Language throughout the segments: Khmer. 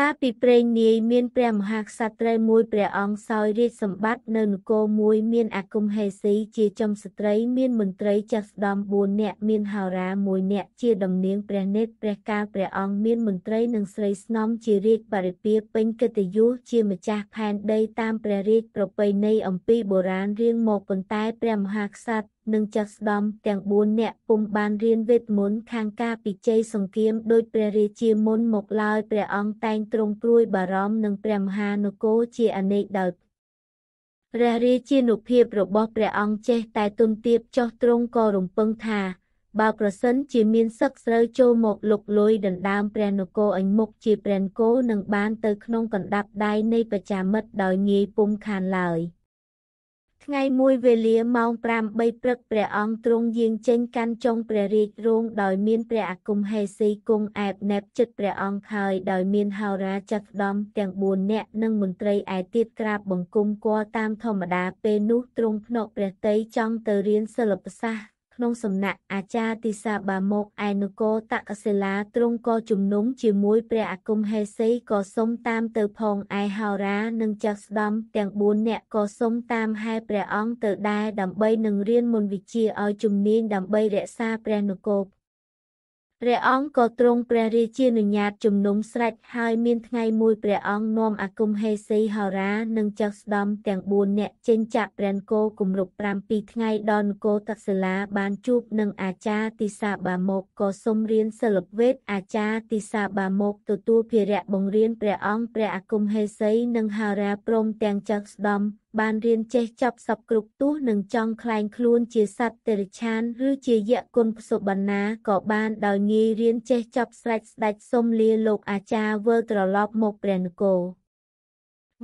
កាលពីព្រេងនាយមានព្រះមហាក្សត្រីមួយព្រះអង្គសោយរាជសម្បត្តិនៅនគរមួយមានអាគមហេសីជាចំស្ត្រីមានមន្ត្រីចាស់ស្ដំ4នាក់មានហោរា1នាក់ជាតំនាងព្រះនេតព្រះកាលព្រះអង្គមានមន្ត្រីនិងស្រីស្នំជារាជបរិពាពេញកិត្តិយសជាម្ចាស់ផែនដីតាមព្រះរាជប្រពៃណីអំពីបុរាណរៀងមកប៉ុន្តែព្រះមហាក្សត្រនិងចាស់ស្ដំទាំង4នាក់ពុំបានរៀនវេទមន្តខាងការ ពិជ័យសង្គ្រាម ដោយព្រះរាជាមុនមកឡើយព្រះអង្គតែងទ្រង់ព្រួយបារម្ភនឹងព្រះមហានគរជាអនេកដោយព្រះរាជានុភាពរបស់ ព្រះអង្គចេះតែទុនទាបចោះទ្រង់ក៏រំពឹងថា បើប្រសិន ជាមានសឹកស្រូវចូលមកលុកលុយដណ្ដើម ព្រះនគរអញមុខជាព្រះនគរនឹងបានទៅក្នុងកណ្ដាប់ដៃនៃបច្ចាមិត្តដោយងាយពុំខានឡើយ។ថ្ងៃមួយវេលាម៉ោង8ព្រឹក ព្រះអង្គទ្រង់យាងចេញកាន់ចុងព្រះរាជរោងដោយមានព្រះអាគមហេសីគង់អែបណែបចិត្តព្រះអង្គហើយដោយមានហោរាចាត់ដំទាំង4នាក់និងមន្ត្រីឯទៀតក្រាបបង្គំគាល់តាមធម្មតាពេលនោះទ្រង់ភ្នក់ព្រះតីចង់ទៅរៀនសិល្បសាស្ត្រក្នុងសំណាក់អាចារ្យទីសាបាមកឯនគរតកសិលាទ្រង់ក៏ជំនុំជាមួយព្រះអាគមហេសីក៏សុំតាមទៅផងឯហោរានិងចាស់ស្ដំទាំង4នាក់ក៏សុំតាមហែព្រះអង្គទៅដែរដើម្បីនឹងរៀនមន្តវិជ្ជាឲ្យជំនាញដើម្បីរក្សាព្រះនគរព្រះអង្គក៏ទ្រង់ព្រះរាជានុញ្ញាតជំនុំស្រេចហើយមានថ្ងៃមួយព្រះអង្គនាំអាគមហេសីហោរានិងចៅស្ដំទាំង4នាក់ចេញចាក់ព្រះនគរគម្រប់7ថ្ងៃដល់នគរតសិលាបានជួបនឹងអាចារ្យទិសាបាមកក៏សុំរៀនសិលវេទអាចារ្យទិសាបាមកទទួលភារៈបង្រៀនព្រះអង្គព្រះអាគមហេសីនិងហោរាព្រមទាំងចៅស្ដំបានរៀនចេះចាប់សពគ្រប់ទោះនិងចង់ក្លែងខ្លួនជាសត្វតិរឆានឬជាយក្សគុណសុបណ្ណាក៏បានដោយងាយរៀនចេះចាប់ស្រេចស្ដេចសុំលាលោកអាចារ្យវិលត្រឡប់មកព្រះនគរ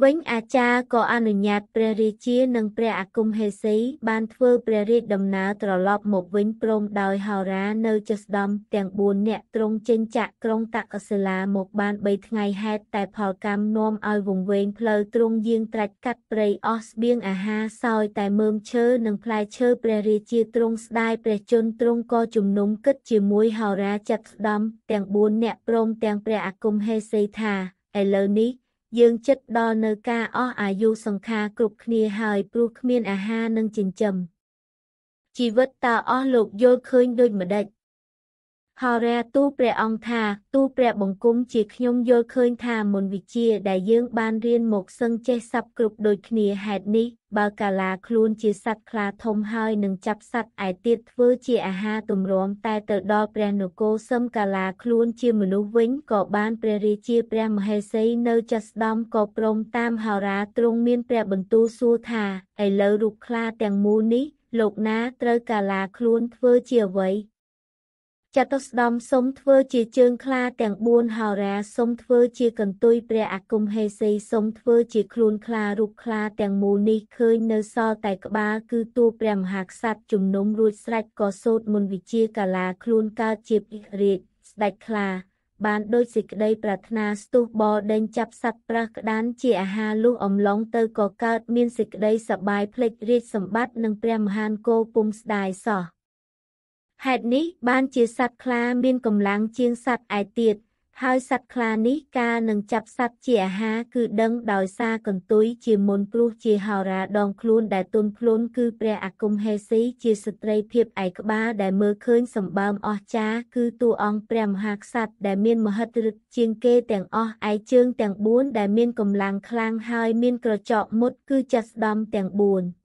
វិញអាចារ្យក៏អនុញ្ញាតព្រះរាជានិងព្រះអាគមហេសីបានធ្វើព្រះរាជដំណើរត្រឡប់មកវិញព្រមដោយហោរានៅចស្ដំទាំង4នាក់ទ្រង់ចេញចាក់ក្រុងតកសិលាមកបាន3ថ្ងៃហេតុតែផលកម្មនាំឲ្យវង្វេងផ្លូវទ្រង់យាងត្រាច់កាត់ព្រៃអស់ស្បៀងអាហារសោយតែមើមឈើនិងផ្លែឈើព្រះរាជាទ្រង់ស្ដាយព្រះជន្មទ្រង់ក៏ជំនុំគិតជាមួយហោរាចស្ដំទាំង4នាក់ព្រមទាំងព្រះអាគមហេសីថាឥឡូវនេះយើងចិត្តដល់នៅការអស់អាយុសង្ខារគ្រប់គ្នាហើយព្រោះគ្មានអាហារនិងចិញ្ចឹមជីវិតតើអស់លោកយល់ឃើញដូចម្ដេចហោរាទូលព្រះអង្គថាទូលព្រះបង្គំជាខ្ញុំយល់ឃើញថាមុនវិជ្ជាដែលយើងបានរៀនមកសឹងចេះសັບគ្រប់ដូចគ្នាហេតុនេះបើកាឡាខ្លួនជាសត្វខ្លាធំហើយនឹងចាប់សត្វឯទៀតធ្វើជាអាហារទម្រាំតែទៅដល់ព្រះនគរសឹមកាឡាខ្លួនជាមនុស្សវិញក៏បានព្រះរាជាព្រះមហេសីនៅចាស់ស្ដំក៏ព្រមតាមហោរាទ្រង់មានព្រះបន្ទូលសួរថាឥឡូវរូបខ្លាទាំងមូលនេះលោកណាត្រូវកាឡាខ្លួនធ្វើជាអ្វីចតុស្ដំសូមធ្វើជាជើងខ្លាទាំង4ហោរាសូមធ្វើជាកន្ទុយព្រះអាគមហេសីសូមធ្វើជាខ្លួនខ្លារូបខ្លាទាំងមូលនេះឃើញនៅសល់តែក្បាលគឺតួព្រះមហាក្សត្រជំនុំរួចស្រេចក៏សូត្រមន្តវិជាកាឡាខ្លួនកើតជាព្រះរាជស្ដេចខ្លា បានដូចសេចក្តីប្រាថ្នាស្ទុះបដេញចាប់សត្វប្រះក្តានជាអាហារលុះអំឡុងទៅក៏កើតមានសេចក្តីសបាយភ្លេចរាជសម្បត្តិនិងព្រះមហានគោពុំស្ដាយសោះហេតុនេះបានជាសត្វខ្លាមានកម្លាំងជាងសត្វឯទៀតហើយសត្វខ្លានេះកាលនឹងចាប់សត្វជាអាហារគឺដឹងដោយសារកន្ទុយជាមុនព្រោះជាហោរាដងខ្លួនដែលទុនខ្លួនគឺព្រះអាគមហេសីជាស្ត្រីភាពឯក្បាលដែលមើលឃើញសម្បើមអស្ចារ្យគឺតួអង្គព្រះមហាក្សត្រដែលមានមហិទ្ធិឫទ្ធិជាងគេទាំងអស់ឯជើងទាំង4ដែលមានកម្លាំងខ្លាំងហើយមានក្រចកមុតគឺចាស់ស្ដំទាំង4